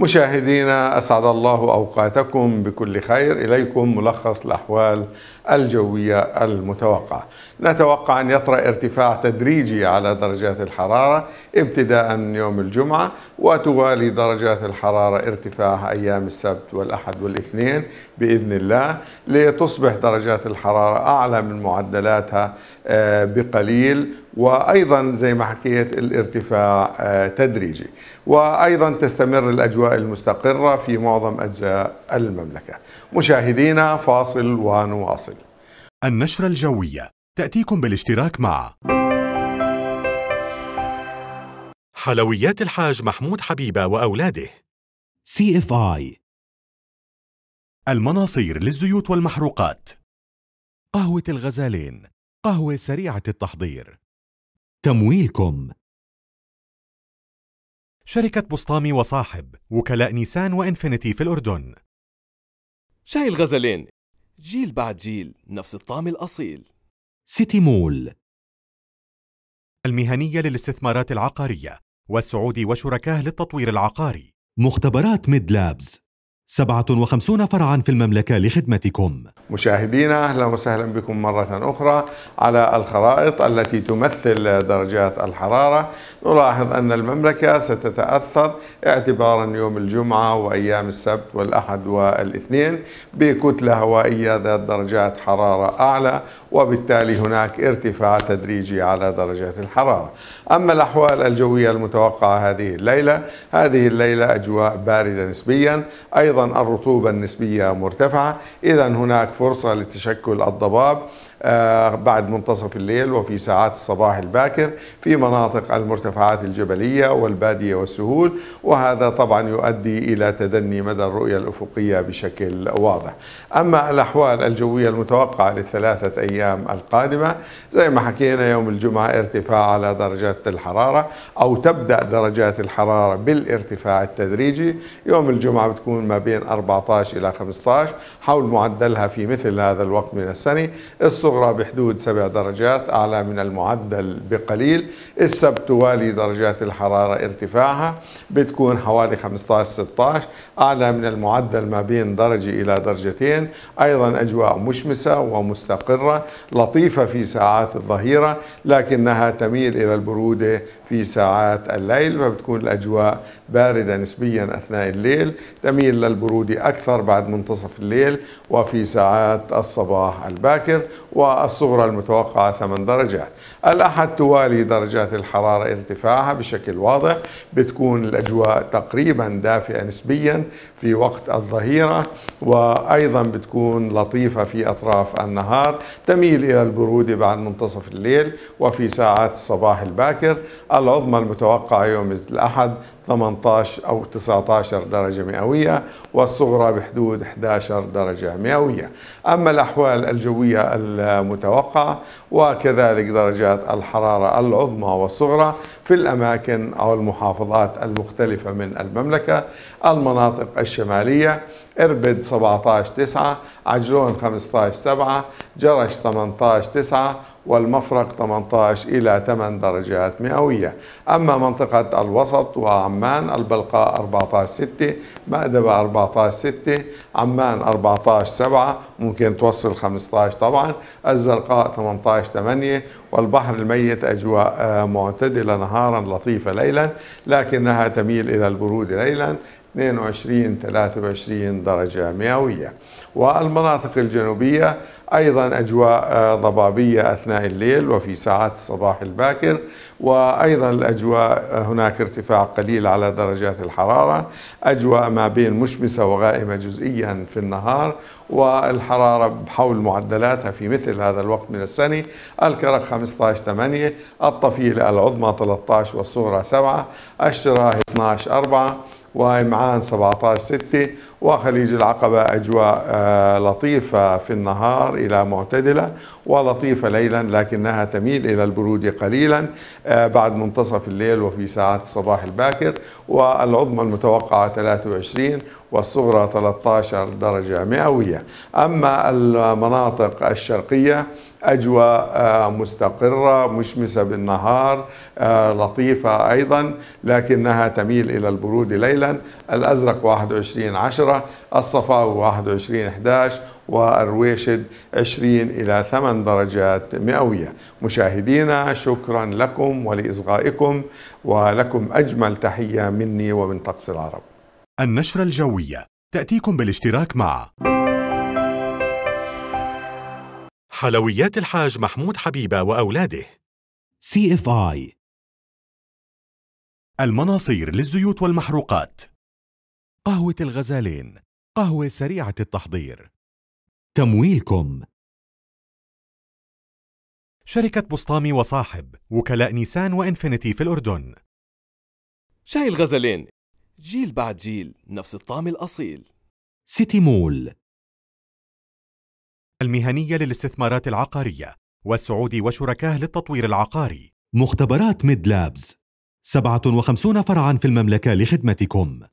مشاهدينا أسعد الله أوقاتكم بكل خير إليكم ملخص الأحوال الجوية المتوقعة نتوقع أن يطرأ ارتفاع تدريجي على درجات الحرارة ابتداء من يوم الجمعة وتوالي درجات الحرارة ارتفاع أيام السبت والأحد والاثنين بإذن الله لتصبح درجات الحرارة أعلى من معدلاتها آه، بقليل وايضا زي ما حكيت الارتفاع آه، تدريجي وايضا تستمر الاجواء المستقره في معظم اجزاء المملكه مشاهدينا فاصل ونواصل النشره الجويه تاتيكم بالاشتراك مع حلويات الحاج محمود حبيبه واولاده سي اف اي المناصير للزيوت والمحروقات قهوه الغزالين قهوة سريعة التحضير تمويلكم شركة بسطامي وصاحب وكلاء نيسان وإنفينيتي في الأردن شاي الغزلين جيل بعد جيل نفس الطعم الأصيل سيتي مول المهنية للاستثمارات العقارية والسعودي وشركاه للتطوير العقاري مختبرات ميد لابز 57 فرعا في المملكة لخدمتكم مشاهدينا اهلا وسهلا بكم مره اخرى على الخرائط التي تمثل درجات الحراره نلاحظ ان المملكه ستتاثر اعتبارا يوم الجمعه وايام السبت والاحد والاثنين بكتله هوائيه ذات درجات حراره اعلى وبالتالي هناك ارتفاع تدريجي على درجات الحراره اما الاحوال الجويه المتوقعه هذه الليله هذه الليله اجواء بارده نسبيا ايضا الرطوبه النسبيه مرتفعه اذا هناك فرصة لتشكل الضباب آه، بعد منتصف الليل وفي ساعات الصباح الباكر في مناطق المرتفعات الجبلية والبادية والسهول وهذا طبعا يؤدي إلى تدني مدى الرؤية الأفقية بشكل واضح أما الأحوال الجوية المتوقعة للثلاثة أيام القادمة زي ما حكينا يوم الجمعة ارتفاع على درجات الحرارة أو تبدأ درجات الحرارة بالارتفاع التدريجي يوم الجمعة بتكون ما بين 14 إلى 15 حول معدلها في مثل هذا الوقت من السنة الصبح الصغرى بحدود سبع درجات أعلى من المعدل بقليل السبت توالي درجات الحرارة ارتفاعها بتكون حوالي 15-16 أعلى من المعدل ما بين درجة إلى درجتين أيضا أجواء مشمسة ومستقرة لطيفة في ساعات الظهيرة لكنها تميل إلى البرودة في ساعات الليل فبتكون الأجواء باردة نسبيا أثناء الليل تميل للبرودة أكثر بعد منتصف الليل وفي ساعات الصباح الباكر والصغرى المتوقعة 8 درجات الأحد توالي درجات الحرارة ارتفاعها بشكل واضح بتكون الأجواء تقريبا دافئة نسبيا في وقت الظهيرة وأيضا بتكون لطيفة في أطراف النهار تميل إلى البرودة بعد منتصف الليل وفي ساعات الصباح الباكر العظمى المتوقعة يوم الأحد 18 أو 19 درجة مئوية والصغرى بحدود 11 درجة مئوية أما الأحوال الجوية المتوقعة وكذلك درجات الحرارة العظمى والصغرى في الأماكن أو المحافظات المختلفة من المملكة المناطق الشمالية إربد 17 9 عجلون 15 7 جرش 18 9 والمفرق 18 إلى 8 درجات مئوية أما منطقة الوسط وعمان البلقاء 14 6 مأدبة 14 6 عمان 14 7 ممكن توصل 15 طبعا الزرقاء 18 8 والبحر الميت أجواء آه، معتدلة نهارا لطيفة ليلا لكنها تميل إلى البرود ليلا 22 23 درجة مئوية والمناطق الجنوبية أيضا أجواء آه، ضبابية أثناء الليل وفي ساعات الصباح الباكر وأيضا الأجواء آه، هناك ارتفاع قليل على درجات الحرارة أجواء ما بين مشمسة وغائمة جزئيا في النهار والحرارة بحول معدلاتها في مثل هذا الوقت من السنة الكرك 15 8 الطفيلة العظمى 13 والصغرى 7 الشراهي 12 4 ومعان 17 6 وخليج العقبة أجواء آه، لطيفة في النهار إلى معتدلة ولطيفة ليلا لكنها تميل إلى البرود قليلا آه، بعد منتصف الليل وفي ساعات الصباح الباكر والعظمى المتوقعة 23 والصغرى 13 درجة مئوية أما المناطق الشرقية أجواء آه، مستقرة مشمسة بالنهار آه، لطيفة أيضا لكنها تميل إلى البرود ليلا الأزرق 21 10 الصفاء 21 11 والرويشد 20 إلى 8 درجات مئوية مشاهدينا شكرا لكم ولإصغائكم ولكم أجمل تحية مني ومن طقس العرب النشرة الجوية تأتيكم بالاشتراك مع حلويات الحاج محمود حبيبة وأولاده CFI المناصير للزيوت والمحروقات قهوة الغزالين قهوة سريعة التحضير تمويلكم شركة بسطامي وصاحب وكلاء نيسان وإنفينيتي في الأردن شاي الغزلين جيل بعد جيل نفس الطعم الأصيل سيتي مول المهنية للاستثمارات العقارية والسعودي وشركاه للتطوير العقاري مختبرات ميد لابز 57 فرعا في المملكة لخدمتكم